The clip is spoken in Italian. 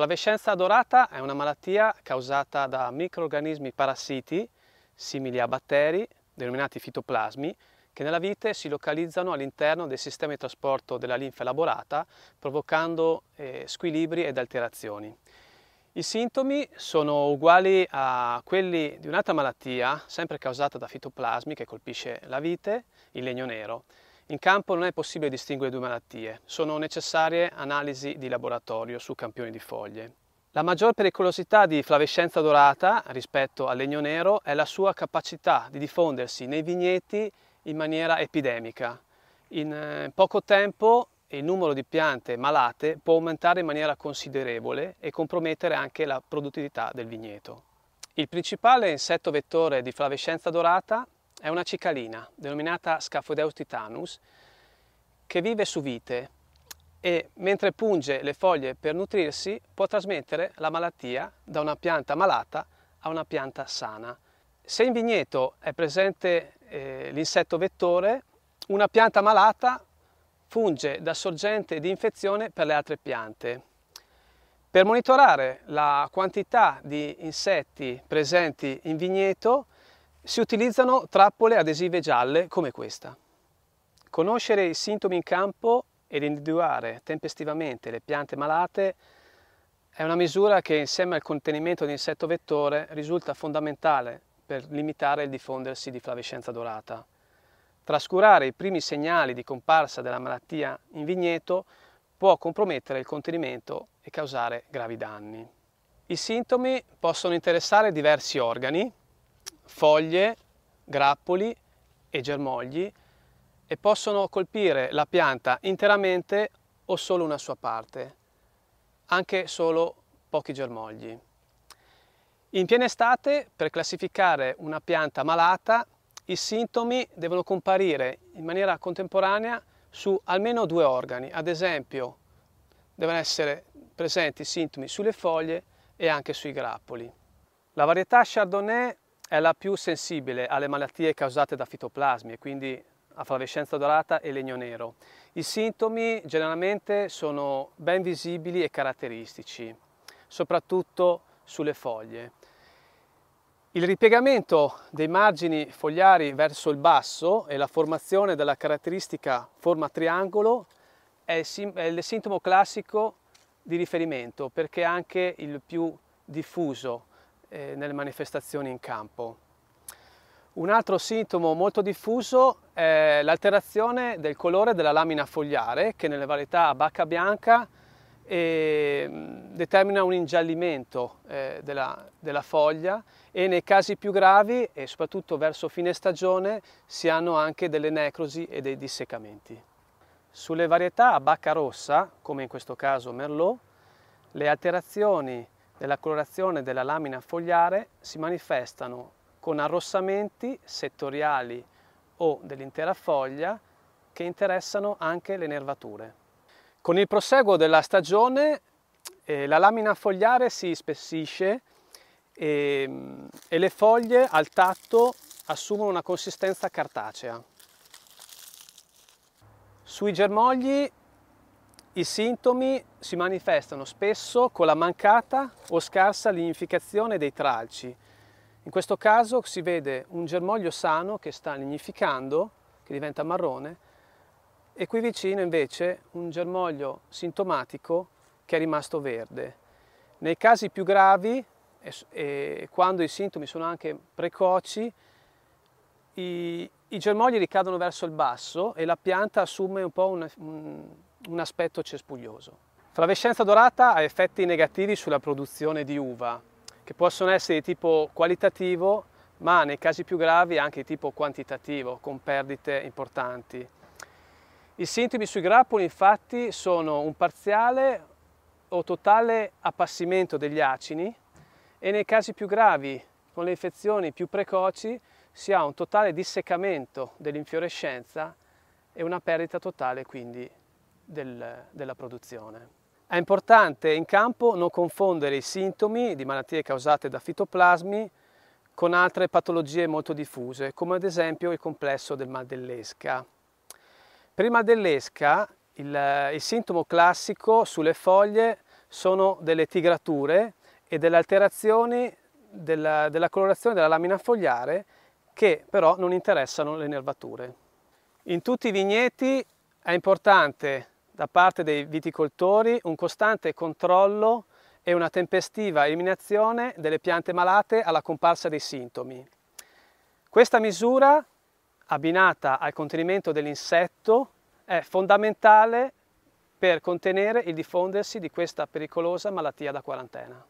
Flavescenza dorata è una malattia causata da microorganismi parassiti simili a batteri, denominati fitoplasmi, che nella vite si localizzano all'interno del sistema di trasporto della linfa elaborata, provocando eh, squilibri ed alterazioni. I sintomi sono uguali a quelli di un'altra malattia, sempre causata da fitoplasmi, che colpisce la vite, il legno nero. In campo non è possibile distinguere due malattie, sono necessarie analisi di laboratorio su campioni di foglie. La maggior pericolosità di flavescenza dorata rispetto al legno nero è la sua capacità di diffondersi nei vigneti in maniera epidemica. In eh, poco tempo il numero di piante malate può aumentare in maniera considerevole e compromettere anche la produttività del vigneto. Il principale insetto vettore di flavescenza dorata è una cicalina, denominata Scaphodeus titanus, che vive su vite e mentre punge le foglie per nutrirsi può trasmettere la malattia da una pianta malata a una pianta sana. Se in vigneto è presente eh, l'insetto vettore, una pianta malata funge da sorgente di infezione per le altre piante. Per monitorare la quantità di insetti presenti in vigneto si utilizzano trappole adesive gialle come questa. Conoscere i sintomi in campo ed individuare tempestivamente le piante malate è una misura che insieme al contenimento di insetto vettore risulta fondamentale per limitare il diffondersi di flavescenza dorata. Trascurare i primi segnali di comparsa della malattia in vigneto può compromettere il contenimento e causare gravi danni. I sintomi possono interessare diversi organi, foglie, grappoli e germogli e possono colpire la pianta interamente o solo una sua parte, anche solo pochi germogli. In piena estate, per classificare una pianta malata, i sintomi devono comparire in maniera contemporanea su almeno due organi, ad esempio devono essere presenti sintomi sulle foglie e anche sui grappoli. La varietà Chardonnay è la più sensibile alle malattie causate da fitoplasmi e quindi a flavescenza dorata e legno nero. I sintomi generalmente sono ben visibili e caratteristici, soprattutto sulle foglie. Il ripiegamento dei margini fogliari verso il basso e la formazione della caratteristica forma triangolo è il, è il sintomo classico di riferimento perché è anche il più diffuso eh, nelle manifestazioni in campo. Un altro sintomo molto diffuso è l'alterazione del colore della lamina fogliare che nelle varietà a bacca bianca eh, determina un ingiallimento eh, della, della, foglia e nei casi più gravi e soprattutto verso fine stagione si hanno anche delle necrosi e dei dissecamenti. Sulle varietà a bacca rossa, come in questo caso Merlot, le alterazioni della colorazione della lamina fogliare si manifestano con arrossamenti settoriali o dell'intera foglia che interessano anche le nervature. Con il proseguo della stagione eh, la lamina fogliare si spessisce e, ehm, e le foglie al tatto assumono una consistenza cartacea. Sui germogli i sintomi si manifestano spesso con la mancata o scarsa lignificazione dei tralci. In questo caso si vede un germoglio sano che sta lignificando, che diventa marrone, e qui vicino invece un germoglio sintomatico che è rimasto verde. Nei casi più gravi, e, quando i sintomi sono anche precoci, i, i germogli ricadono verso il basso e la pianta assume un po' un, un aspetto cespuglioso. Flavescenza dorata ha effetti negativi sulla produzione di uva, che possono essere di tipo qualitativo, ma nei casi più gravi anche di tipo quantitativo, con perdite importanti. I sintomi sui grappoli infatti sono un parziale o totale appassimento degli acini e nei casi più gravi, con le infezioni più precoci, si ha un totale disseccamento dell'infiorescenza e una perdita totale quindi del, della produzione. È importante in campo non confondere i sintomi di malattie causate da fitoplasmi con altre patologie molto diffuse, come ad esempio il complesso del mal dell'esca. Per il mal dell'esca il, il sintomo classico sulle foglie sono delle tigrature e delle alterazioni della, della colorazione della lamina fogliare che però non interessano le nervature. In tutti i vigneti è importante da parte dei viticoltori un costante controllo e una tempestiva eliminazione delle piante malate alla comparsa dei sintomi. Questa misura, abbinata al contenimento dell'insetto, è fondamentale per contenere il diffondersi di questa pericolosa malattia da quarantena.